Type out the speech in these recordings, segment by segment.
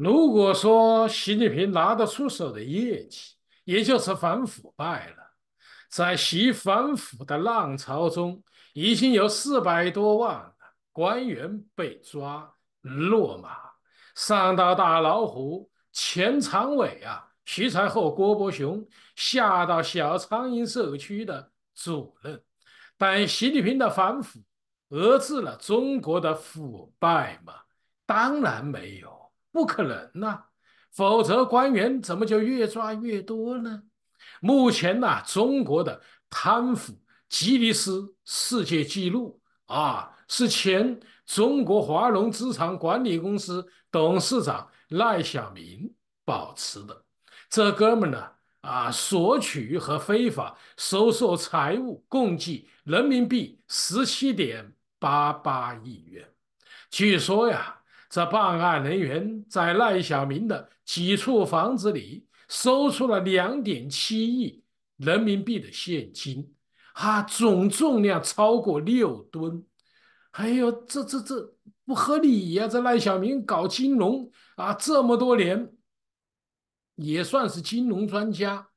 如果说习近平拿得出手的业绩，也就是反腐败了，在习反腐的浪潮中，已经有四百多万官员被抓落马，上到大老虎、前常委啊，徐才厚、郭伯雄，下到小苍蝇社区的主任。但习近平的反腐遏制了中国的腐败吗？当然没有。不可能呐，否则官员怎么就越抓越多呢？目前呐，中国的贪腐吉尼斯世界纪录啊，是前中国华融资产管理公司董事长赖小民保持的。这哥们儿呢，啊，索取和非法收受财物共计人民币十七点八八亿元。据说呀。这办案人员在赖小民的几处房子里搜出了两点七亿人民币的现金，啊，总重量超过六吨。哎呦，这这这不合理呀！这赖小民搞金融啊，这么多年也算是金融专家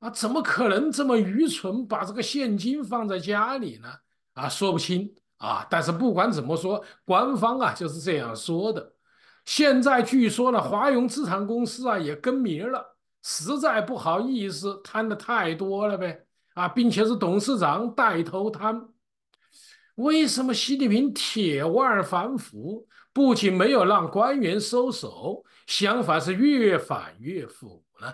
啊，怎么可能这么愚蠢，把这个现金放在家里呢？啊，说不清。啊！但是不管怎么说，官方啊就是这样说的。现在据说呢，华融资产公司啊也更名了，实在不好意思，贪的太多了呗！啊，并且是董事长带头贪。为什么习近平铁腕反腐，不仅没有让官员收手，相反是越反越腐呢？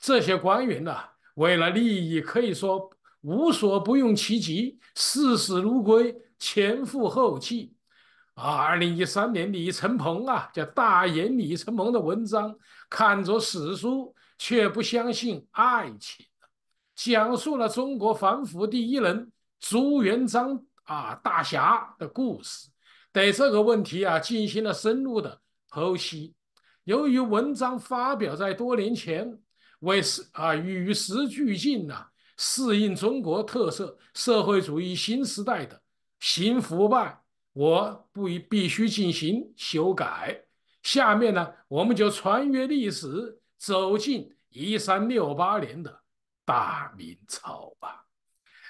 这些官员呐，为了利益，可以说无所不用其极，视死如归。前赴后继，啊！二零一三年，李承鹏啊，叫大言李承鹏的文章，看着史书却不相信爱情，讲述了中国反腐第一人朱元璋啊大侠的故事，对这个问题啊进行了深入的剖析。由于文章发表在多年前，为时啊与时俱进啊，适应中国特色社会主义新时代的。行腐败，我不必必须进行修改。下面呢，我们就穿越历史，走进一三六八年的大明朝吧。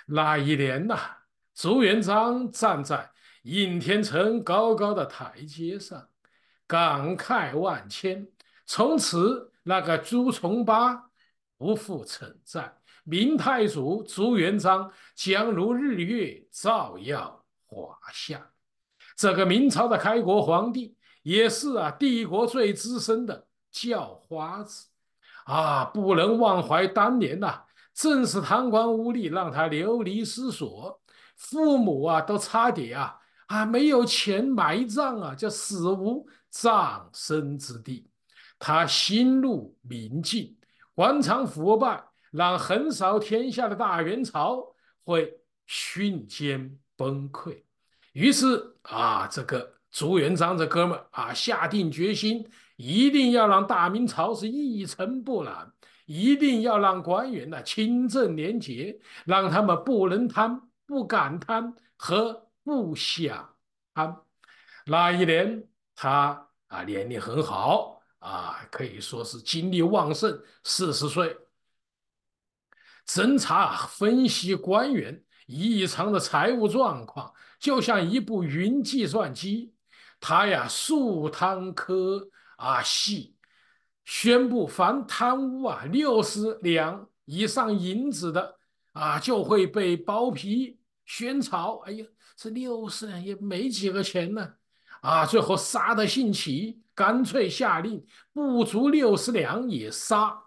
那一年呐，朱元璋站在应天城高高的台阶上，感慨万千。从此，那个朱重八不复存在，明太祖朱元璋将如日月照耀。华夏这个明朝的开国皇帝，也是啊帝国最资深的叫花子啊，不能忘怀当年呐，正是贪官污吏让他流离失所，父母啊都差点啊啊没有钱埋葬啊，叫死无葬身之地。他心路明镜，官场腐败，让横扫天下的大元朝会瞬间。崩溃，于是啊，这个朱元璋这哥们儿啊，下定决心，一定要让大明朝是一尘不染，一定要让官员呐清正廉洁，让他们不能贪、不敢贪和不想贪。那一年，他啊年龄很好啊，可以说是精力旺盛，四十岁，侦查分析官员。异常的财务状况，就像一部云计算机。他呀，速贪科啊，系宣布凡贪污啊六十两以上银子的啊，就会被剥皮宣朝。哎呀，这六十两也没几个钱呢啊，最后杀的兴起，干脆下令不足六十两也杀。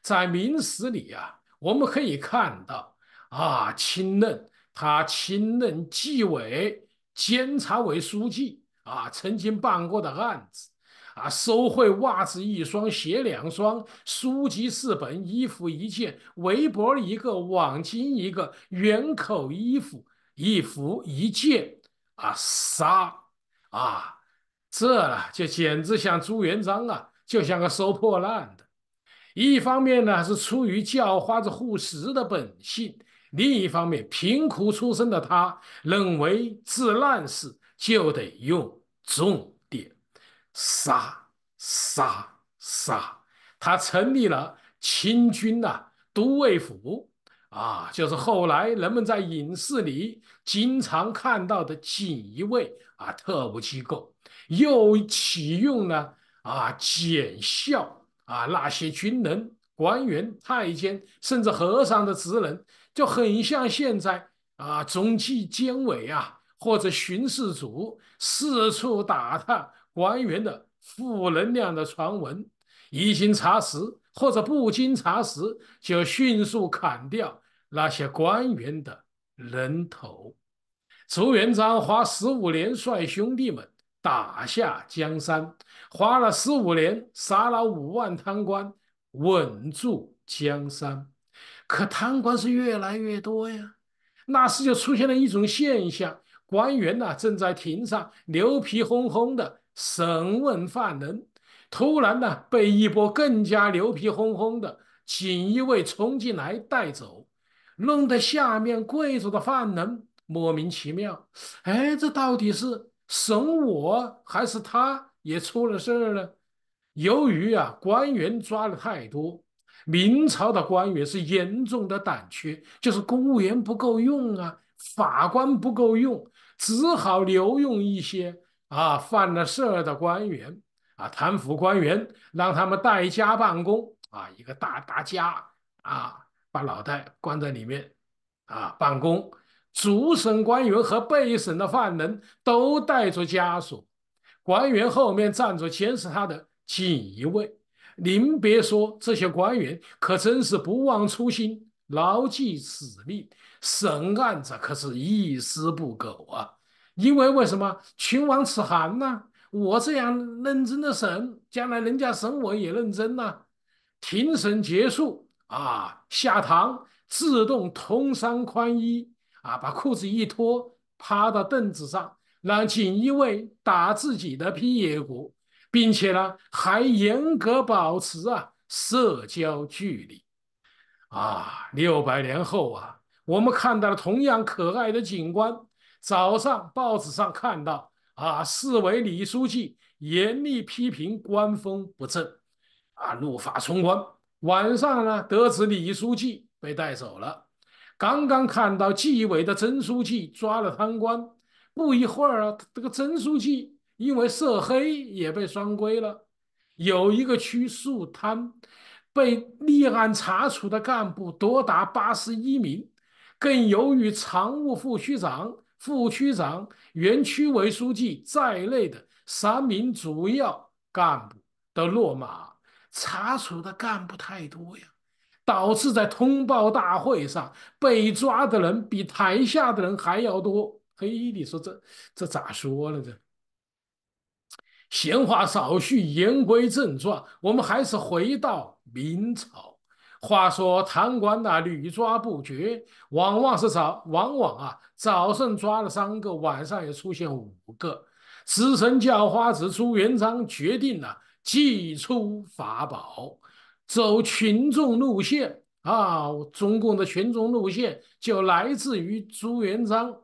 在明史里啊，我们可以看到。啊，亲任他亲任纪委监察委书记啊，曾经办过的案子，啊，收贿袜子一双，鞋两双，书籍四本，衣服一件，围脖一个，网巾一个，圆口衣服一服一件，啊，杀啊，这就简直像朱元璋啊，就像个收破烂的。一方面呢，是出于叫花子护食的本性。另一方面，贫苦出身的他认为治乱世就得用重典，杀杀杀！他成立了清军呐，都尉府啊，就是后来人们在影视里经常看到的锦衣卫啊，特务机构。又启用了啊，检校啊，那些军人、官员、太监，甚至和尚的职能。就很像现在啊，中纪监委啊，或者巡视组四处打探官员的负能量的传闻，一经查实或者不经查实，就迅速砍掉那些官员的人头。朱元璋花十五年率兄弟们打下江山，花了十五年杀了五万贪官，稳住江山。可贪官是越来越多呀，那时就出现了一种现象：官员呢正在庭上牛皮哄哄的审问犯人，突然呢被一波更加牛皮哄哄的锦衣卫冲进来带走，弄得下面贵族的犯人莫名其妙。哎，这到底是审我，还是他也出了事儿呢？由于啊官员抓的太多。明朝的官员是严重的短缺，就是公务员不够用啊，法官不够用，只好留用一些啊犯了事儿的官员啊，贪腐官员，让他们待家办公啊，一个大大家啊，把脑袋关在里面啊，办公。主审官员和被审的犯人都带着枷锁，官员后面站着监视他的锦衣卫。您别说这些官员，可真是不忘初心、牢记使命，审案子可是一丝不苟啊。因为为什么“唇亡齿寒”呢？我这样认真的审，将来人家审我也认真呢。庭审结束啊，下堂自动通商宽衣啊，把裤子一脱，趴到凳子上，让锦衣卫打自己的屁股。并且呢，还严格保持啊社交距离，啊，六百年后啊，我们看到了同样可爱的警官。早上报纸上看到啊，市委李书记严厉批评官风不正，啊，怒发冲冠。晚上呢，得知李书记被带走了，刚刚看到纪委的曾书记抓了贪官，不一会儿啊，这个曾书记。因为涉黑也被双规了，有一个区肃贪，被立案查处的干部多达八十一名，更由于常务副区长、副区长、原区委书记在内的三名主要干部的落马，查处的干部太多呀，导致在通报大会上被抓的人比台下的人还要多。嘿，你说这这咋说了这？闲话少叙，言归正传，我们还是回到明朝。话说贪官呐，屡抓不绝，往往是早，往往啊，早上抓了三个，晚上也出现五个。死神叫花子朱元璋决定呐，祭出法宝，走群众路线啊！中共的群众路线就来自于朱元璋。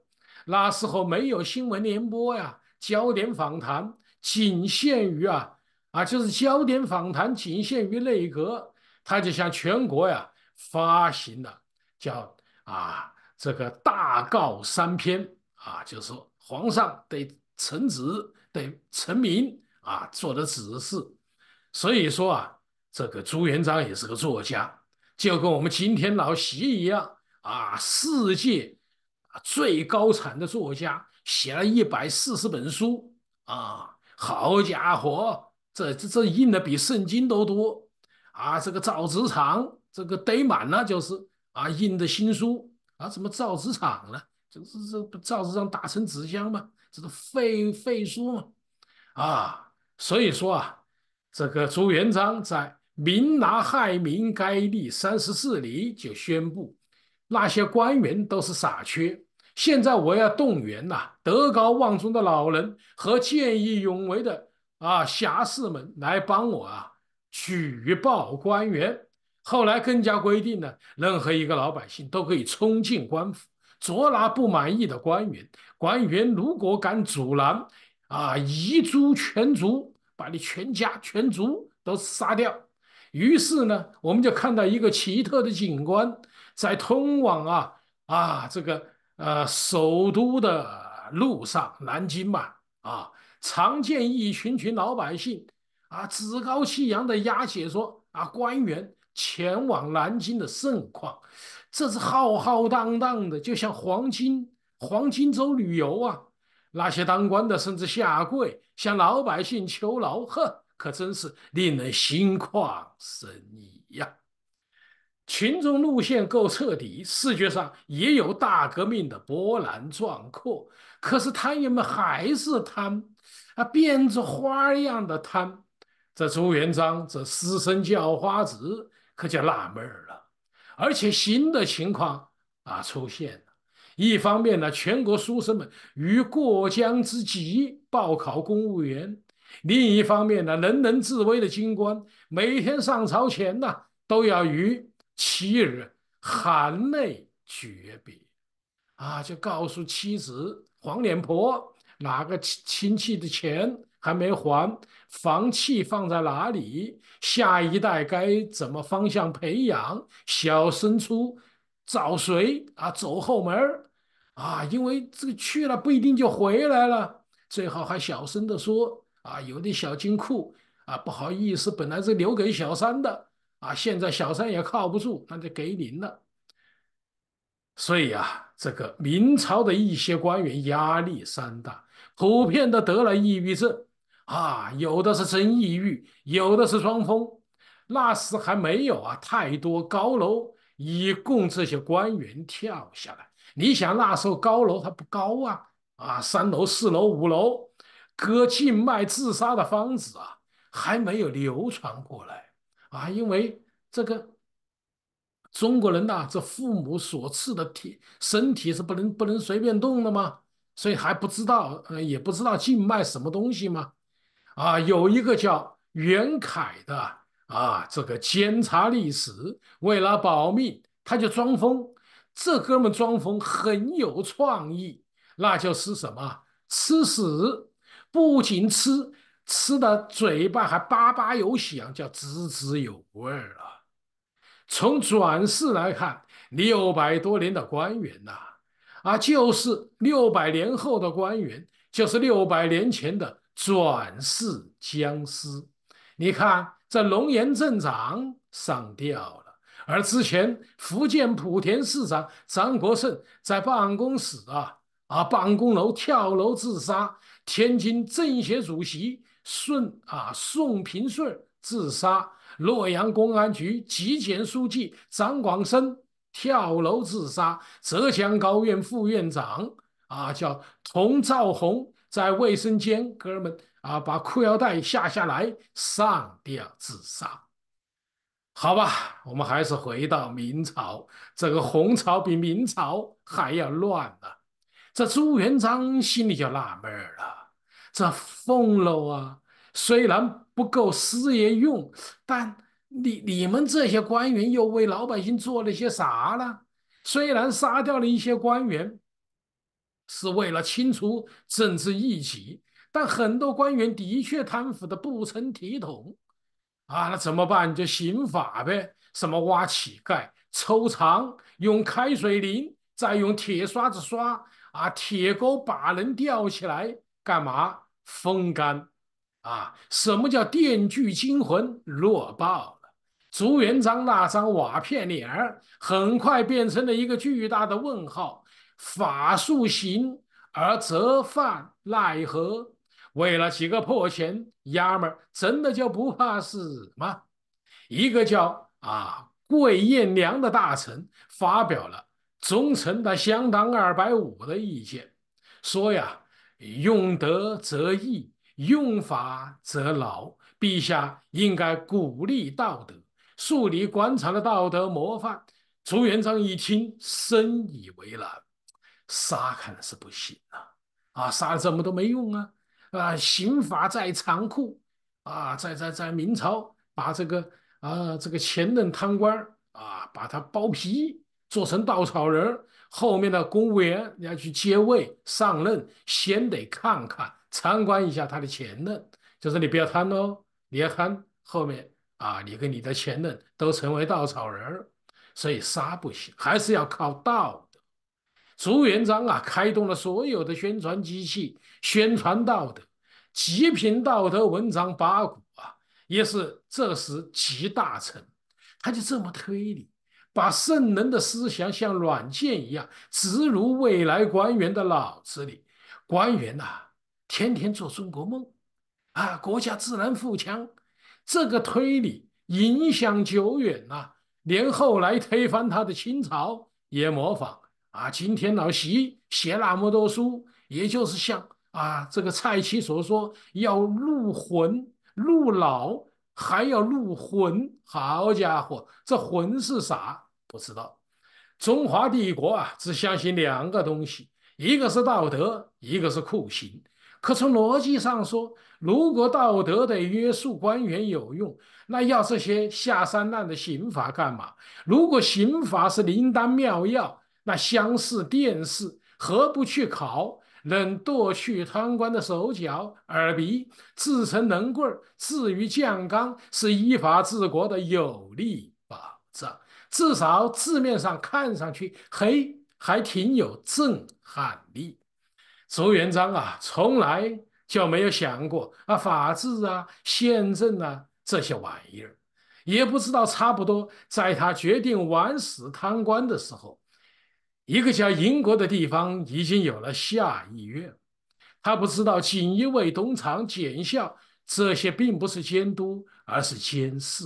那时候没有新闻联播呀，焦点访谈。仅限于啊啊，就是焦点访谈，仅限于内阁，他就向全国呀发行了叫啊这个大告三篇啊，就是皇上对臣子对臣民啊做的指示。所以说啊，这个朱元璋也是个作家，就跟我们今天老习一样啊，世界最高产的作家，写了一百四十本书啊。好家伙，这这这印的比圣经都多啊！这个造纸厂，这个堆满了就是啊，印的新书啊，怎么造纸厂了？就是这造纸厂打成纸箱吗？这都废废书嘛啊！所以说啊，这个朱元璋在明拿害民该立三十四里就宣布，那些官员都是傻缺。现在我要动员呐，德高望重的老人和见义勇为的啊侠士们来帮我啊举报官员。后来更加规定呢，任何一个老百姓都可以冲进官府，捉拿不满意的官员。官员如果敢阻拦，啊，夷诛全族，把你全家全族都杀掉。于是呢，我们就看到一个奇特的景观，在通往啊啊这个。呃，首都的路上，南京嘛，啊，常见一群群老百姓，啊，趾高气扬的押解说，啊，官员前往南京的盛况，这是浩浩荡荡的，就像黄金黄金周旅游啊，那些当官的甚至下跪向老百姓求饶，呵，可真是令人心旷神怡呀。群众路线够彻底，视觉上也有大革命的波澜壮阔。可是贪员们还是贪，啊，变着花样的贪。这朱元璋这私生叫花子可就纳闷了。而且新的情况啊出现了：一方面呢，全国书生们于过江之急报考公务员；另一方面呢，人人自危的京官每天上朝前呐都要于。妻儿含泪诀别，啊，就告诉妻子黄脸婆哪个亲亲戚的钱还没还，房契放在哪里，下一代该怎么方向培养，小升初找谁啊，走后门啊，因为这个去了不一定就回来了，最后还小声的说啊，有的小金库啊，不好意思，本来是留给小三的。啊，现在小三也靠不住，那就给您了。所以啊，这个明朝的一些官员压力山大，普遍的得了抑郁症啊，有的是真抑郁，有的是装疯。那时还没有啊，太多高楼以供这些官员跳下来。你想那时候高楼它不高啊，啊，三楼、四楼、五楼割静脉自杀的方子啊，还没有流传过来。啊，因为这个中国人呐，这父母所赐的体身体是不能不能随便动的嘛，所以还不知道，呃，也不知道静脉什么东西嘛。啊，有一个叫袁凯的啊，这个监察历史，为了保密，他就装疯。这哥们装疯很有创意，那就是什么吃屎，不仅吃。吃的嘴巴还叭叭有响，叫滋滋有味儿啊！从转世来看，六百多年的官员呐，啊，就是六百年后的官员，就是六百年前的转世僵尸。你看，这龙岩镇长上吊了，而之前福建莆田市长张国胜在办公室啊啊办公楼跳楼自杀，天津政协主席。顺啊，宋平顺自杀；洛阳公安局纪检书记张广生跳楼自杀；浙江高院副院长啊叫童兆洪在卫生间，哥们啊，把裤腰带下下来，上吊自杀。好吧，我们还是回到明朝，这个红朝比明朝还要乱呢。这朱元璋心里就纳闷了。这俸禄啊，虽然不够师爷用，但你你们这些官员又为老百姓做了些啥呢？虽然杀掉了一些官员，是为了清除政治异己，但很多官员的确贪腐的不成体统啊！那怎么办？就刑法呗，什么挖乞丐、抽肠、用开水淋，再用铁刷子刷啊，铁钩把人吊起来干嘛？风干，啊，什么叫电锯惊魂？弱爆了！朱元璋那张瓦片脸儿，很快变成了一个巨大的问号。法术行而折犯，奈何？为了几个破钱，丫们真的就不怕死吗？一个叫啊桂彦良的大臣发表了忠诚的相当二百五的意见，说呀。用德则易，用法则劳。陛下应该鼓励道德，树立官场的道德模范。朱元璋一听，深以为然。杀看来是不行啊！啊，杀了怎么都没用啊！啊，刑罚再残酷啊，在在在明朝把这个啊这个前任贪官啊，把他剥皮。做成稻草人后面的公务员，你要去接位上任，先得看看参观一下他的前任，就是你不要贪喽，你要贪，后面啊，你跟你的前任都成为稻草人儿，所以杀不行，还是要靠道德。朱元璋啊，开动了所有的宣传机器，宣传道德，极品道德文章八股啊，也是这时集大成，他就这么推理。把圣人的思想像软件一样植入未来官员的脑子里，官员呐，天天做中国梦，啊，国家自然富强。这个推理影响久远呐，连后来推翻他的清朝也模仿。啊，今天老习写那么多书，也就是像啊，这个蔡奇所说，要入魂、入脑，还要入魂。好家伙，这魂是啥？不知道，中华帝国啊，只相信两个东西，一个是道德，一个是酷刑。可从逻辑上说，如果道德的约束官员有用，那要这些下三滥的刑罚干嘛？如果刑罚是灵丹妙药，那乡试、殿试何不去考？能剁去贪官的手脚、耳鼻，制成能棍儿，置于酱缸，是依法治国的有力保障。至少字面上看上去，嘿，还挺有震撼力。朱元璋啊，从来就没有想过啊，法治啊、宪政啊这些玩意儿，也不知道差不多在他决定玩死贪官的时候，一个叫英国的地方已经有了下议院。他不知道锦衣卫、东厂、检校这些并不是监督，而是监视。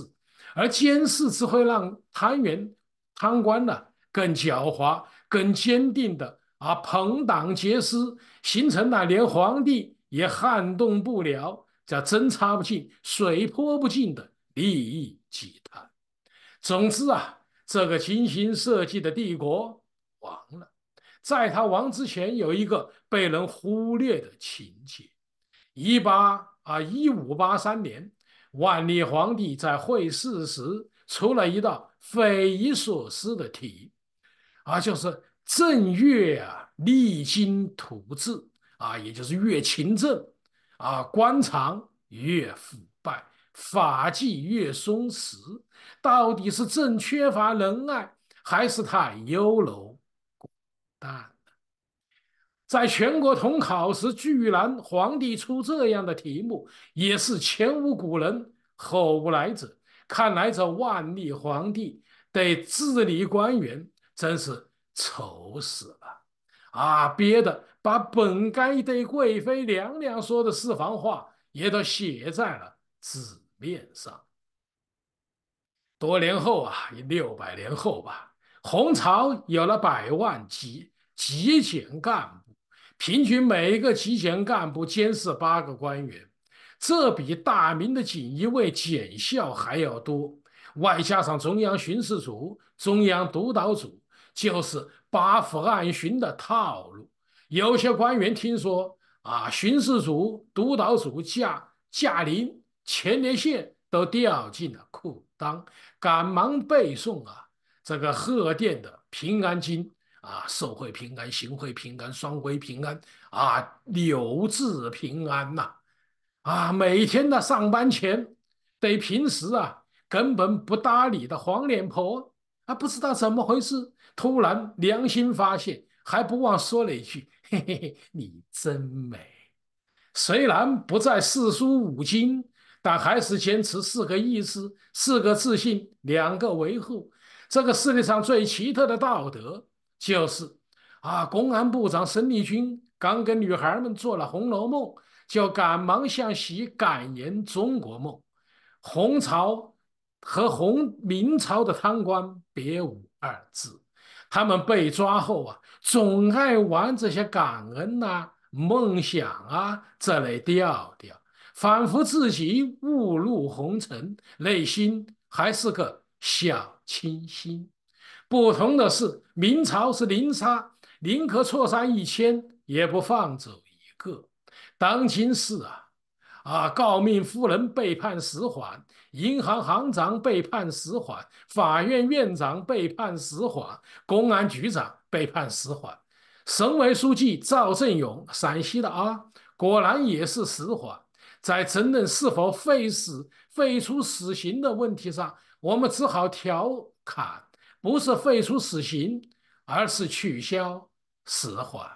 而监视只会让贪员、贪官呢更狡猾、更坚定的啊，朋党结私，形成了连皇帝也撼动不了、叫针插不进、水泼不进的利益集团。总之啊，这个精心设计的帝国亡了。在他亡之前，有一个被人忽略的情节：一八啊，一五八三年。万历皇帝在会试时出了一道匪夷所思的题，啊，就是正月啊，励精图治啊，也就是越勤政啊，官场越腐败，法纪越松弛，到底是朕缺乏仁爱，还是太优柔寡断？在全国统考时，居然皇帝出这样的题目，也是前无古人后无来者。看来这万历皇帝对治理官员真是愁死了啊！憋的，把本该对贵妃娘娘说的私房话也都写在了纸面上。多年后啊，六百年后吧，红朝有了百万级极检干部。平均每一个纪检干部监视八个官员，这比大明的锦衣卫、检校还要多。外加上中央巡视组、中央督导组，就是八府暗巡的套路。有些官员听说啊，巡视组、督导组驾驾临，前列腺，都掉进了裤裆，赶忙背诵啊这个贺电的平安经。啊，寿会平安，行会平安，双归平安啊，柳字平安呐！啊，每天的上班前，对平时啊根本不搭理的黄脸婆啊，不知道怎么回事，突然良心发现，还不忘说了一句：“嘿嘿，你真美。”虽然不在四书五经，但还是坚持四个意识、四个自信、两个维护，这个世界上最奇特的道德。就是，啊，公安部长申立军刚跟女孩们做了《红楼梦》，就赶忙向西感言《中国梦》。红朝和红明朝的贪官别无二致，他们被抓后啊，总爱玩这些感恩呐、梦想啊这类调调，仿佛自己误入红尘，内心还是个小清新。不同的是，明朝是零杀，宁可错杀一千，也不放走一个。当今是啊，啊，诰命夫人被判死缓，银行行长被判死缓，法院院长被判死缓，公安局长被判死缓，省委书记赵正永，陕西的啊，果然也是死缓。在争论是否废死、废除死刑的问题上，我们只好调侃。不是废除死刑，而是取消死缓。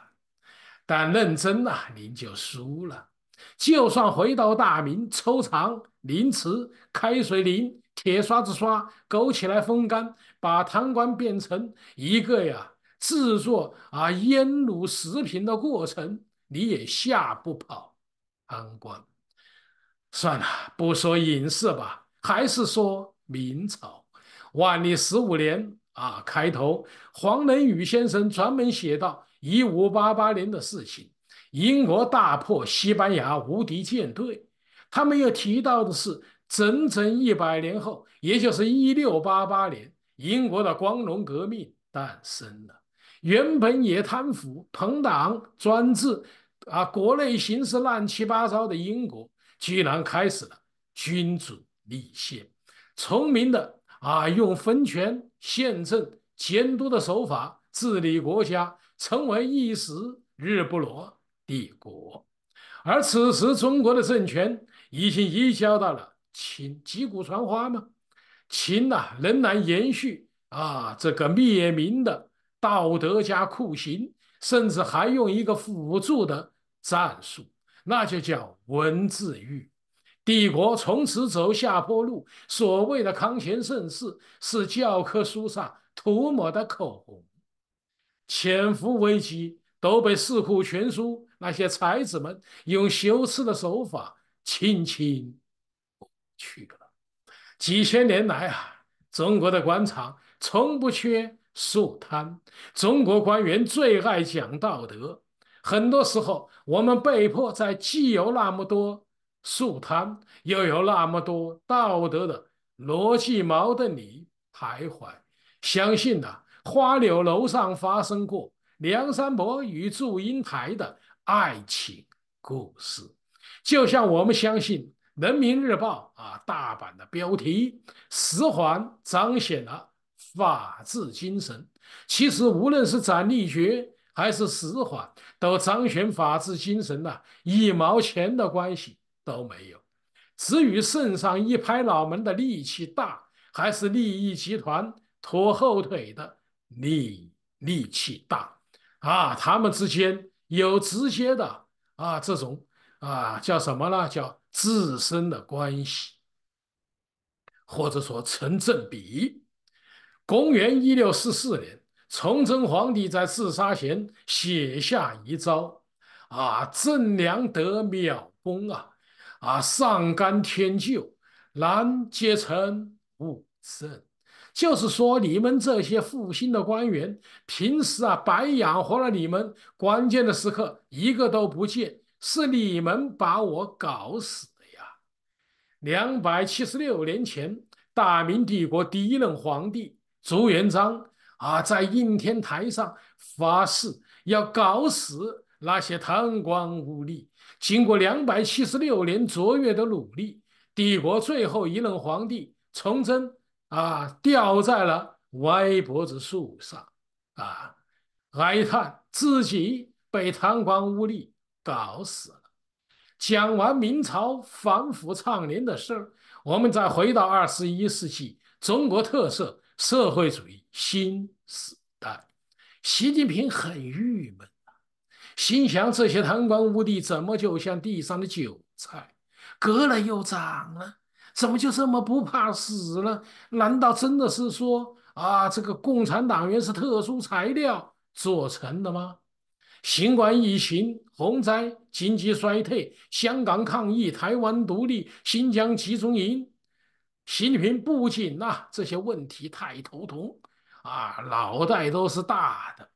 但认真呐，您就输了。就算回到大明，抽肠、淋迟，开水淋、铁刷子刷、勾起来风干，把贪官变成一个呀制作啊腌卤食品的过程，你也吓不跑贪官。算了，不说影视吧，还是说明朝。万历十五年啊，开头黄仁宇先生专门写到一五八八年的事情，英国大破西班牙无敌舰队。他没有提到的是，整整一百年后，也就是一六八八年，英国的光荣革命诞生了。原本也贪腐、朋党专制啊，国内形势乱七八糟的英国，居然开始了君主立宪，聪明的。啊，用分权、宪政、监督的手法治理国家，成为一时日不落帝国。而此时，中国的政权已经移交到了秦，击鼓传花吗？秦呐，仍然延续啊这个灭民的道德加酷刑，甚至还用一个辅助的战术，那就叫文字狱。帝国从此走下坡路。所谓的康乾盛世是教科书上涂抹的口红，潜伏危机都被四库全书那些才子们用修辞的手法轻轻去了。几千年来啊，中国的官场从不缺树贪，中国官员最爱讲道德。很多时候，我们被迫在既有那么多。树贪又有那么多道德的逻辑矛盾里徘徊，相信啊，花柳楼上发生过梁山伯与祝英台的爱情故事，就像我们相信《人民日报》啊大版的标题“十环彰显了法治精神”。其实，无论是斩立决还是十环，都彰显法治精神呐！一毛钱的关系。都没有，至于圣上一拍脑门的力气大，还是利益集团拖后腿的力力气大，啊，他们之间有直接的啊，这种啊叫什么呢？叫自身的关系，或者说成正比。公元一六四四年，崇祯皇帝在自杀前写下遗诏，啊，正良得秒功啊。啊！上甘天救，难皆成吾胜，就是说，你们这些负心的官员，平时啊白养活了你们，关键的时刻一个都不见，是你们把我搞死的呀！两百七十六年前，大明帝国第一任皇帝朱元璋啊，在应天台上发誓要搞死那些贪官污吏。经过两百七十六年卓越的努力，帝国最后一任皇帝崇祯啊，吊在了歪脖子树上，啊，哀叹自己被贪官污吏搞死了。讲完明朝反腐倡廉的事儿，我们再回到二十一世纪中国特色社会主义新时代，习近平很郁闷。心想：这些贪官污吏怎么就像地上的韭菜，割了又长了？怎么就这么不怕死呢？难道真的是说啊，这个共产党员是特殊材料做成的吗？新冠疫情、洪灾、经济衰退、香港抗议、台湾独立、新疆集中营，习近平不仅呐，这些问题太头疼啊，脑袋都是大的。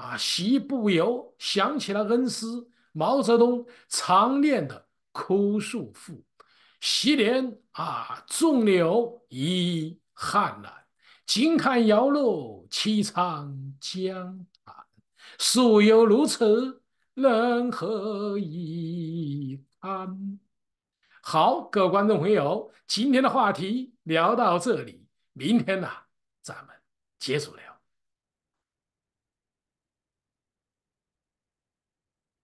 啊，习不由想起了恩师毛泽东常念的《枯树赋》：“昔年啊，种柳依汉然；今看摇落，凄沧江畔。树犹如此，人何以堪？”好，各位观众朋友，今天的话题聊到这里，明天呢，咱们接着聊。